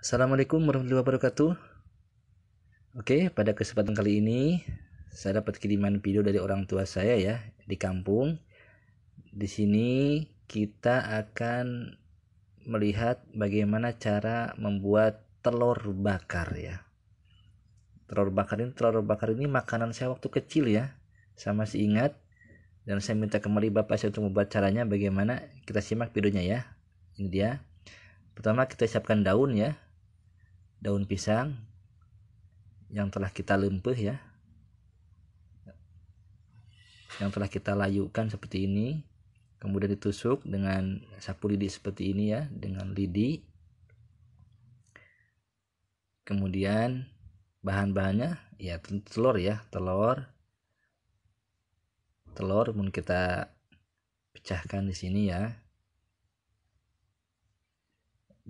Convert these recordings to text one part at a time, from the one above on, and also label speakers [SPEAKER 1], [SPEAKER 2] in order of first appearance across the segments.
[SPEAKER 1] Assalamualaikum warahmatullahi wabarakatuh. Oke, pada kesempatan kali ini saya dapat kiriman video dari orang tua saya ya di kampung. Di sini kita akan melihat bagaimana cara membuat telur bakar ya. Telur bakar ini telur bakar ini makanan saya waktu kecil ya. Saya masih ingat dan saya minta kembali bapak saya untuk membuat caranya bagaimana. Kita simak videonya ya. Ini dia. Pertama kita siapkan daun ya daun pisang yang telah kita lempuh ya yang telah kita layukan seperti ini kemudian ditusuk dengan sapu lidi seperti ini ya dengan lidi kemudian bahan-bahannya ya telur ya telur telur pun kita pecahkan di sini ya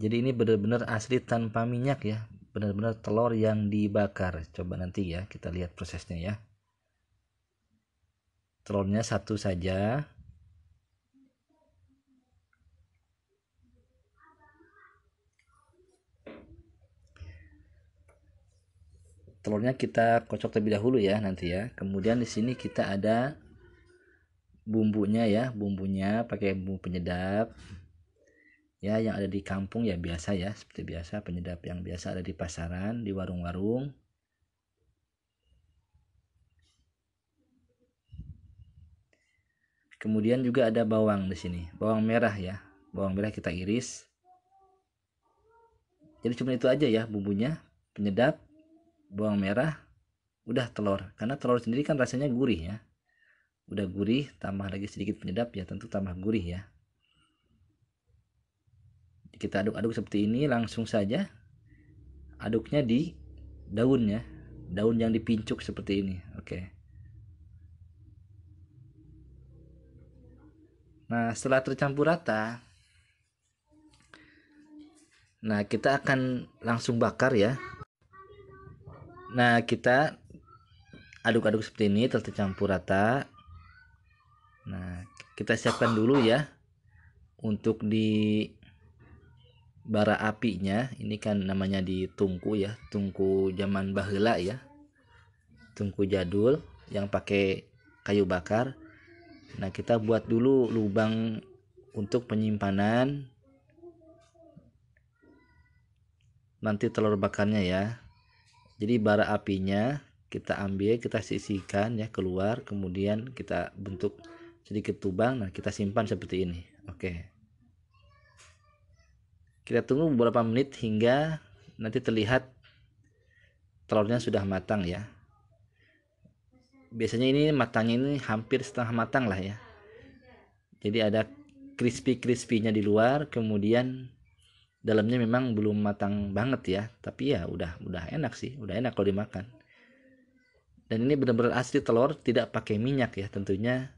[SPEAKER 1] jadi ini benar-benar asli tanpa minyak ya benar-benar telur yang dibakar coba nanti ya kita lihat prosesnya ya telurnya satu saja telurnya kita kocok terlebih dahulu ya nanti ya kemudian di sini kita ada bumbunya ya bumbunya pakai bumbu penyedap ya yang ada di kampung ya biasa ya seperti biasa penyedap yang biasa ada di pasaran di warung-warung kemudian juga ada bawang di sini bawang merah ya bawang merah kita iris jadi cuma itu aja ya bumbunya penyedap bawang merah udah telur karena telur sendiri kan rasanya gurih ya udah gurih tambah lagi sedikit penyedap ya tentu tambah gurih ya kita aduk-aduk seperti ini langsung saja aduknya di daunnya daun yang dipincuk seperti ini oke nah setelah tercampur rata nah kita akan langsung bakar ya nah kita aduk-aduk seperti ini tercampur rata nah kita siapkan dulu ya untuk di bara apinya ini kan namanya di tungku ya tungku zaman bahula ya tungku jadul yang pakai kayu bakar nah kita buat dulu lubang untuk penyimpanan nanti telur bakarnya ya jadi bara apinya kita ambil kita sisihkan ya keluar kemudian kita bentuk sedikit lubang. nah kita simpan seperti ini oke okay. Kita tunggu beberapa menit hingga nanti terlihat telurnya sudah matang ya. Biasanya ini matangnya ini hampir setengah matang lah ya. Jadi ada crispy-crispynya di luar, kemudian dalamnya memang belum matang banget ya, tapi ya udah udah enak sih, udah enak kalau dimakan. Dan ini benar-benar asli telur, tidak pakai minyak ya tentunya.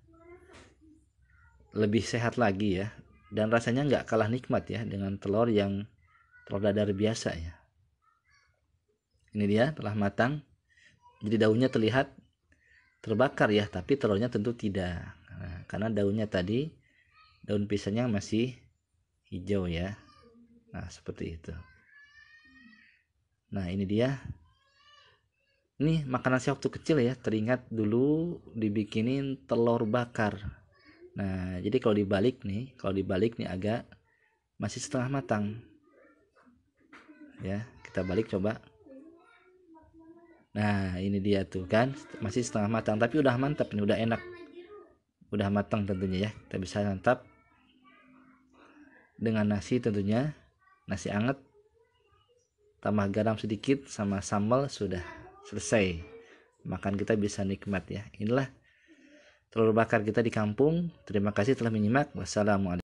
[SPEAKER 1] Lebih sehat lagi ya, dan rasanya nggak kalah nikmat ya dengan telur yang telur dadar biasa ya. Ini dia telah matang. Jadi daunnya terlihat terbakar ya, tapi telurnya tentu tidak. Nah, karena daunnya tadi daun pisangnya masih hijau ya. Nah, seperti itu. Nah, ini dia. Ini makanan saya waktu kecil ya, teringat dulu dibikinin telur bakar Nah, jadi kalau dibalik nih, kalau dibalik nih agak masih setengah matang. Ya, kita balik coba. Nah, ini dia tuh kan, masih setengah matang tapi udah mantap nih, udah enak. Udah matang tentunya ya. Kita bisa santap dengan nasi tentunya, nasi anget. Tambah garam sedikit sama sambal sudah selesai. Makan kita bisa nikmat ya. Inilah telur bakar kita di kampung. Terima kasih telah menyimak. Wassalamualaikum.